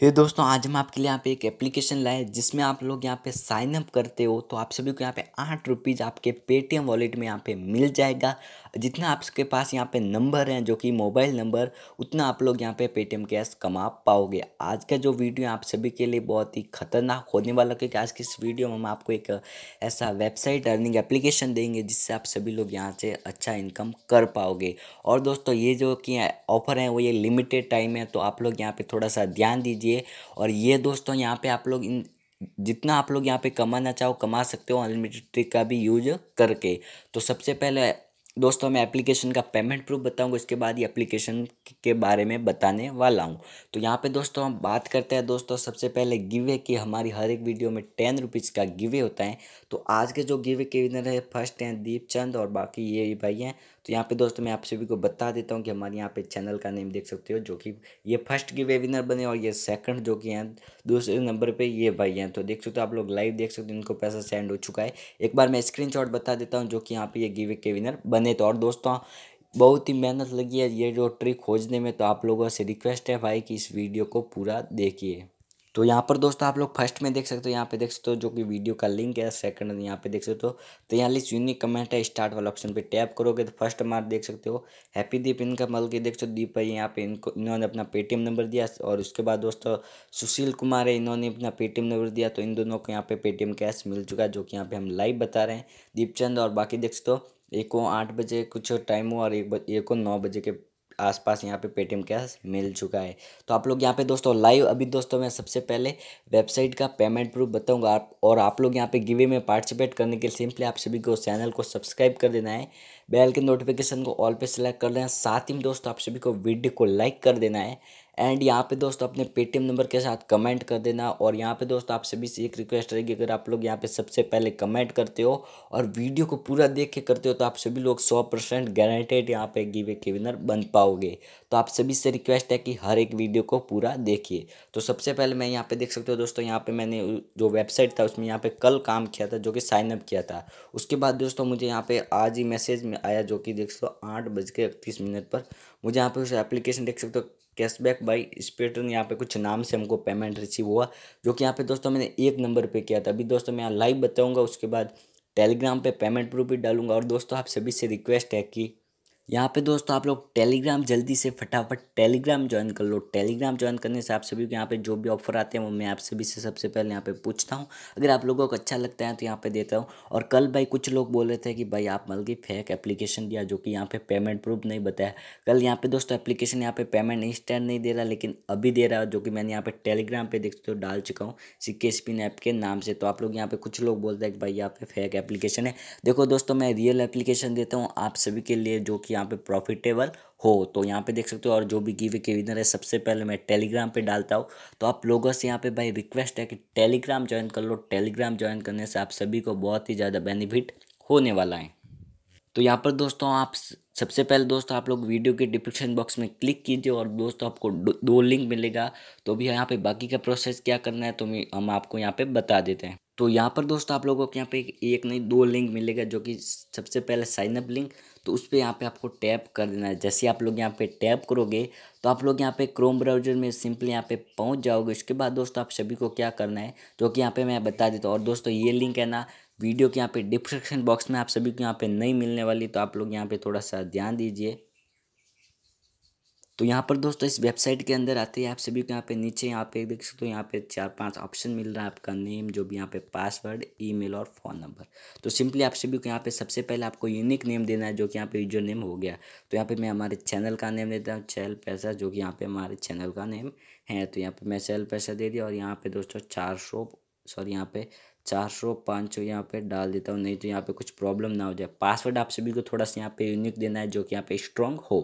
हे दोस्तों आज हम आपके लिए यहाँ पे एक एप्लीकेशन लाए जिसमें आप लोग यहाँ पे साइन अप करते हो तो आप सभी को यहाँ पे आठ रुपीज़ आपके पेटीएम वॉलेट में यहाँ पे मिल जाएगा जितना आपके पास यहाँ पे नंबर हैं जो कि मोबाइल नंबर उतना आप लोग यहाँ पे पेटीएम कैश कमा पाओगे आज का जो वीडियो आप सभी के लिए बहुत ही खतरनाक होने वाला क्योंकि आज की इस वीडियो में हम आपको एक ऐसा वेबसाइट अर्निंग एप्लीकेशन देंगे जिससे आप सभी लोग यहाँ से अच्छा इनकम कर पाओगे और दोस्तों ये जो कि ऑफर हैं वो ये लिमिटेड टाइम है तो आप लोग यहाँ पर थोड़ा सा ध्यान दीजिए और ये दोस्तों यहाँ पर आप लोग इन जितना आप लोग यहाँ पे कमाना चाहो कमा सकते हो अनलिमिटेड का भी यूज करके तो सबसे पहले दोस्तों मैं एप्लीकेशन का पेमेंट प्रूफ बताऊंगा इसके बाद ही एप्लीकेशन के बारे में बताने वाला हूँ तो यहाँ पे दोस्तों हम बात करते हैं दोस्तों सबसे पहले गिवे की हमारी हर एक वीडियो में टेन रुपीज़ का गिवे होता है तो आज के जो गिवे के विनर है फर्स्ट हैं दीपचंद और बाकी ये भाई हैं तो यहाँ पे दोस्तों मैं आप सभी को बता देता हूँ कि हमारे यहाँ पे चैनल का नेम देख सकते हो जो कि ये फर्स्ट की वेबिनर बने और ये सेकंड जो कि हैं दूसरे नंबर पे ये भाई हैं तो देख सकते हो आप लोग लाइव देख सकते हो इनको पैसा सेंड हो चुका है एक बार मैं स्क्रीन बता देता हूँ जो कि यहाँ पर ये गिवे के विनर बने तो और दोस्तों बहुत ही मेहनत लगी है ये जो ट्रिक खोजने में तो आप लोगों से रिक्वेस्ट है भाई कि इस वीडियो को पूरा देखिए तो यहाँ पर दोस्तों आप लोग फर्स्ट में देख सकते हो यहाँ पे देख सकते हो जो कि वीडियो का लिंक है सेकंड यहाँ पे देख सकते हो तो यहाँ लिस्ट यूनिक कमेंट है स्टार्ट वाला ऑप्शन पे टैप करोगे तो फर्स्ट मार्क देख सकते हो हैप्पी दीप इनका मतलब कि देख सकते हो दीप भाई यहाँ पे इनको इन्होंने अपना पेटीएम नंबर दिया और उसके बाद दोस्तों सुशील कुमार है इन्होंने अपना पेटीएम नंबर दिया तो इन दोनों को यहाँ पे पेटीएम कैश मिल चुका है जो कि यहाँ पे हम लाइव बता रहे हैं दीपचंद और बाकी देख सकते हो एक को आठ बजे कुछ टाइम हुआ और एक एक को नौ बजे के आसपास यहाँ पे पेटीएम कैश मिल चुका है तो आप लोग यहाँ पे दोस्तों लाइव अभी दोस्तों मैं सबसे पहले वेबसाइट का पेमेंट प्रूफ बताऊंगा आप और आप लोग यहाँ पे गिवे में पार्टिसिपेट करने के लिए सिंपली आप सभी को चैनल को सब्सक्राइब कर देना है बेल के नोटिफिकेशन को ऑल पे सेलेक्ट कर देना है साथ ही दोस्तों आप सभी को वीडियो को लाइक कर देना है एंड यहाँ पे दोस्तों अपने पेटीएम नंबर के साथ कमेंट कर देना और यहाँ पे दोस्तों आप सभी से एक रिक्वेस्ट रहेगी अगर आप लोग यहाँ पे सबसे पहले कमेंट करते हो और वीडियो को पूरा देख के करते हो तो आप सभी लोग सौ परसेंट गारंटेड यहाँ पे गिवे के विनर बन पाओगे तो आप सभी से रिक्वेस्ट है कि हर एक वीडियो को पूरा देखिए तो सबसे पहले मैं यहाँ पर देख सकते हो दोस्तों यहाँ पर मैंने जो वेबसाइट था उसमें यहाँ पर कल काम किया था जो कि साइनअप किया था उसके बाद दोस्तों मुझे यहाँ पर आज ही मैसेज में आया जो कि देख सकते हो आठ बज के इकतीस मिनट पर मुझे यहाँ पर उस एप्लीकेशन देख सकते हो कैशबैक बाई स्पेटर यहाँ पे कुछ नाम से हमको पेमेंट रिसीव हुआ जो कि यहाँ पे दोस्तों मैंने एक नंबर पे किया था अभी दोस्तों मैं यहाँ लाइव बताऊँगा उसके बाद टेलीग्राम पे पेमेंट प्रूफ भी डालूंगा और दोस्तों आप सभी से रिक्वेस्ट है कि यहाँ पे दोस्तों आप लोग टेलीग्राम जल्दी से फटाफट टेलीग्राम ज्वाइन कर लो टेलीग्राम ज्वाइन करने से आप सभी को यहाँ पे जो भी ऑफर आते हैं वो मैं आप सभी से सबसे पहले यहाँ पे पूछता हूँ अगर आप लोगों को अच्छा लगता है तो यहाँ पे देता हूँ और कल भाई कुछ लोग बोल रहे थे कि भाई आप मतलब कि फेक एप्लीकेशन दिया जो कि यहाँ पे पेमेंट प्रूफ नहीं बताया कल यहाँ पे दोस्तों एप्लीकेशन यहाँ पे पेमेंट इंस्टेंट नहीं दे रहा लेकिन अभी दे रहा जो कि मैंने यहाँ पे टेलीग्राम पर देखते हो डाल चुका हूँ सिक्के स्पिन ऐप के नाम से तो आप लोग यहाँ पे कुछ लोग बोलते हैं कि भाई यहाँ पे फेक एप्लीकेशन है देखो दोस्तों मैं रियल एप्लीकेशन देता हूँ आप सभी के लिए जो कि यहाँ पे प्रॉफिटेबल हो तो यहाँ पे देख सकते हो और जो भी गिवे के विनर है सबसे पहले मैं टेलीग्राम पे डालता हूँ तो आप लोगों से यहाँ पे भाई रिक्वेस्ट है कि टेलीग्राम ज्वाइन कर लो टेलीग्राम ज्वाइन करने से आप सभी को बहुत ही ज़्यादा बेनिफिट होने वाला है तो यहाँ पर दोस्तों आप सबसे पहले दोस्तों आप लोग वीडियो के डिस्क्रिप्शन बॉक्स में क्लिक कीजिए और दोस्तों आपको दो लिंक मिलेगा तो अभी यहाँ पे बाकी का प्रोसेस क्या करना है तो हम आपको यहाँ पे बता देते हैं तो यहाँ पर दोस्तों आप लोगों को यहाँ पे एक नहीं दो लिंक मिलेगा जो कि सबसे पहले साइनअप लिंक तो उस पर यहाँ पर आपको टैप कर देना है जैसे आप लोग यहाँ पर टैप करोगे तो आप लोग यहाँ पर क्रोम ब्राउजर में सिंपली यहाँ पर पहुँच जाओगे उसके बाद दोस्तों आप सभी को क्या करना है जो कि यहाँ पर मैं बता देता हूँ और दोस्तों ये लिंक है ना वीडियो के यहाँ पे डिस्क्रिप्शन बॉक्स में आप सभी को यहाँ पे नहीं मिलने वाली तो आप लोग यहाँ पे थोड़ा सा ध्यान दीजिए तो यहाँ पर दोस्तों इस वेबसाइट के अंदर आते ही आप सभी को यहाँ पे नीचे यहाँ पे देख सकते हो यहाँ पे चार पांच ऑप्शन मिल रहा है आपका नेम जो भी यहाँ पे पासवर्ड ईमेल और फ़ोन नंबर तो सिंपली आप सभी को यहाँ पे सबसे पहले आपको यूनिक नेम देना है जो कि यहाँ पे यूजर नेम हो गया तो यहाँ पे मैं हमारे चैनल का नेम देता हूँ चैल पैसा जो कि यहाँ पे हमारे चैनल का नेम है तो यहाँ पर मैं चैल पैसा दे दिया और यहाँ पर दोस्तों चार सॉरी यहाँ पे चार सौ पाँच सौ यहाँ पे डाल देता हूँ नहीं तो यहाँ पे कुछ प्रॉब्लम ना हो जाए पासवर्ड आप सभी को थोड़ा सा यहाँ पे यूनिक देना है जो कि यहाँ पे स्ट्रॉन्ग हो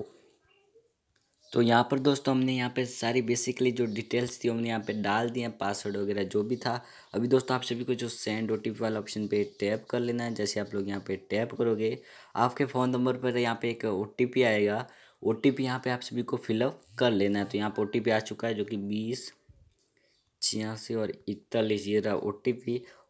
तो यहाँ पर दोस्तों हमने यहाँ पे सारी बेसिकली जो डिटेल्स थी हमने यहाँ पे डाल दी हैं पासवर्ड वगैरह जो भी था अभी दोस्तों आप सभी को जो सेंड ओ वाला ऑप्शन पे टैप कर लेना है जैसे आप लोग यहाँ पे टैप करोगे आपके फ़ोन नंबर पर यहाँ पे एक ओ आएगा ओ टी पी यहाँ पर आप सभी को फिलअप कर लेना है तो यहाँ पर ओ आ चुका है जो कि बीस छियासी और इकतालीस ये रहा ओ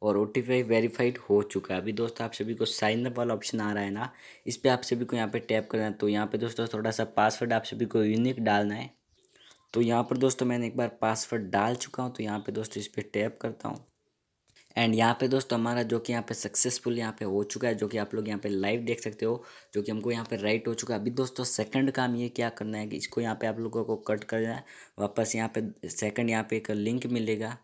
और ओ टी वेरीफाइड हो चुका है अभी दोस्तों आप सभी को साइन अप वाला ऑप्शन आ रहा है ना इस पर आप सभी को यहाँ पे टैप करना है तो यहाँ पे दोस्तों थोड़ा सा पासवर्ड आप सभी को यूनिक डालना है तो यहाँ पर दोस्तों मैंने एक बार पासवर्ड डाल चुका हूँ तो यहाँ पर दोस्तों इस पर टैप करता हूँ एंड यहाँ पे दोस्तों हमारा जो कि यहाँ पे सक्सेसफुल यहाँ पे हो चुका है जो कि आप लोग यहाँ पे लाइव देख सकते हो जो कि हमको यहाँ पे राइट हो चुका है अभी दोस्तों सेकंड काम ये क्या करना है कि इसको यहाँ पे आप लोगों को कट करना है वापस यहाँ पे सेकंड यहाँ पे एक लिंक मिलेगा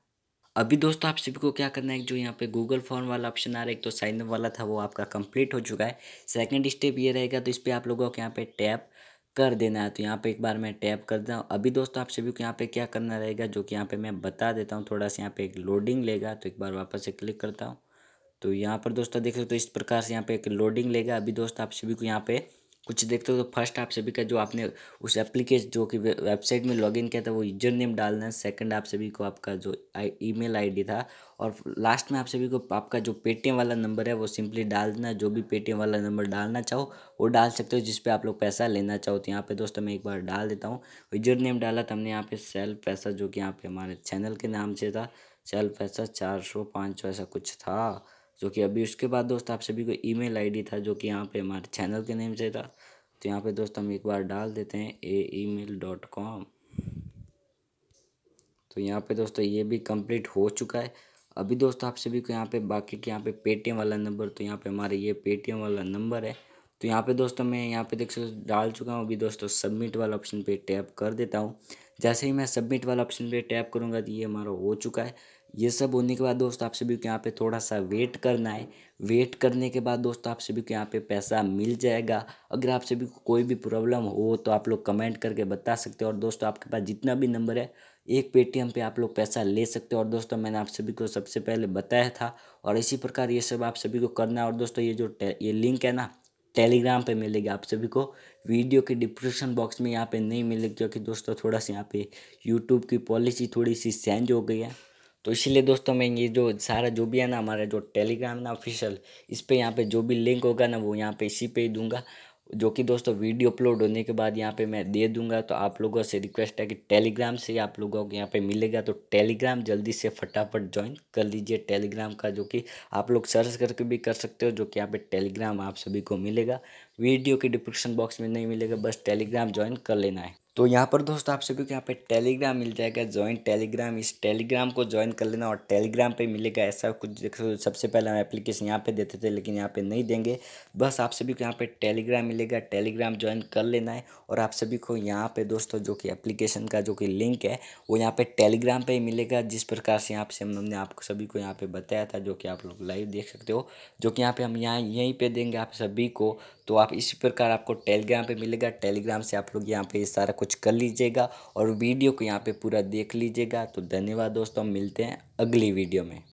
अभी दोस्तों आप सभी को क्या करना है जो यहाँ पे गूगल फॉर्म वाला ऑप्शन आ रहा है एक तो साइन अप वाला था वो आपका कंप्लीट हो चुका है सेकंड स्टेप ये रहेगा तो इस पर आप लोगों को यहाँ पे टैप कर देना है तो यहाँ पे एक बार मैं टैप कर देता हूँ अभी दोस्तों आप सभी को यहाँ पे क्या करना रहेगा जो कि यहाँ पे मैं बता देता हूँ थोड़ा सा यहाँ पे एक लोडिंग लेगा तो एक बार वापस से क्लिक करता हूँ तो यहाँ पर दोस्तों देख सकते हो तो इस प्रकार से यहाँ पे एक लोडिंग लेगा अभी दोस्तों आप सभी को यहाँ पे कुछ देखते हो तो फर्स्ट आप सभी का जो आपने उस एप्लीकेशन जो कि वेबसाइट में लॉगिन किया था वो यूजर नेम डालना है सेकंड आप सभी को आपका जो ईमेल आईडी था और लास्ट में आप सभी को आपका जो पेटीएम वाला नंबर है वो सिंपली डाल देना जो भी पेटीएम वाला नंबर डालना चाहो वो डाल सकते हो जिस पे आप लोग पैसा लेना चाहो तो यहाँ पर दोस्तों मैं एक बार डाल देता हूँ यूजर नेम डाला तो हमने यहाँ पर सेल पैसा जो कि यहाँ पे हमारे चैनल के नाम से था सेल पैसा चार सौ पाँच सौ ऐसा कुछ था जो कि अभी उसके बाद दोस्त आप सभी को ईमेल आईडी था जो कि यहाँ पे हमारे चैनल के नेम से था तो यहाँ पे दोस्त हम एक बार डाल देते हैं a email dot com तो यहाँ पे दोस्तों ये भी कंप्लीट हो चुका है अभी दोस्तों आप सभी को यहाँ पे बाकी के यहाँ पे पेटीएम वाला नंबर तो यहाँ पे हमारा ये पेटीएम वाला नंबर है तो यहाँ पे दोस्तों मैं यहाँ पे देख सकते डाल चुका हूँ अभी दोस्तों सबमिट वाला ऑप्शन पे टैप कर देता हूँ जैसे ही मैं सबमिट वाला ऑप्शन पे टैप करूँगा तो ये हमारा हो चुका है ये सब होने के बाद दोस्त आप सभी को यहाँ पे थोड़ा सा वेट करना है वेट करने के बाद दोस्तों आप सभी को यहाँ पे पैसा मिल जाएगा अगर आप सभी को कोई भी प्रॉब्लम हो तो आप लोग कमेंट करके बता सकते हो और दोस्तों आपके पास जितना भी नंबर है एक पेटीएम पे आप लोग पैसा ले सकते हो और दोस्तों मैंने आप सभी को सबसे पहले बताया था और इसी प्रकार ये सब आप सभी को करना है और दोस्तों ये जो ये लिंक है ना टेलीग्राम पे मिलेगी आप सभी को वीडियो के डिस्क्रिप्शन बॉक्स में यहाँ पे नहीं मिलेगी क्योंकि दोस्तों थोड़ा सा यहाँ पे यूट्यूब की पॉलिसी थोड़ी सी चेंज हो गई है तो इसीलिए दोस्तों मैं ये जो सारा जो भी है ना हमारा जो टेलीग्राम ना ऑफिशियल इस पर यहाँ पे जो भी लिंक होगा ना वो यहाँ पे इसी पे ही दूंगा जो कि दोस्तों वीडियो अपलोड होने के बाद यहाँ पे मैं दे दूंगा तो आप लोगों से रिक्वेस्ट है कि टेलीग्राम से आप लोगों को यहाँ पे मिलेगा तो टेलीग्राम जल्दी से फटाफट ज्वाइन कर लीजिए टेलीग्राम का जो कि आप लोग सर्च करके भी कर सकते हो जो कि यहाँ पे टेलीग्राम आप सभी को मिलेगा वीडियो के डिस्क्रिप्शन बॉक्स में नहीं मिलेगा बस टेलीग्राम ज्वाइन कर लेना है तो यहाँ पर दोस्तों आप सभी को यहाँ पे टेलीग्राम मिल जाएगा ज्वाइन टेलीग्राम इस टेलीग्राम को ज्वाइन कर लेना और टेलीग्राम पे मिलेगा ऐसा कुछ देखो सबसे पहले हम एप्लीकेशन यहाँ पे देते थे लेकिन यहाँ पे नहीं देंगे बस आप सभी को यहाँ पे टेलीग्राम मिलेगा टेलीग्राम ज्वाइन कर लेना है और आप सभी को यहाँ पर दोस्तों जो कि एप्लीकेशन का जो कि लिंक है वो यहाँ पर टेलीग्राम पर ही मिलेगा जिस प्रकार से यहाँ से हमने आप सभी को यहाँ पर बताया था जो कि आप लोग लाइव देख सकते हो जो कि यहाँ पर हम यहाँ यहीं पर देंगे आप सभी को तो आप इसी प्रकार आपको टेलीग्राम पे मिलेगा टेलीग्राम से आप लोग यहाँ पे सारा कुछ कर लीजिएगा और वीडियो को यहाँ पे पूरा देख लीजिएगा तो धन्यवाद दोस्तों मिलते हैं अगली वीडियो में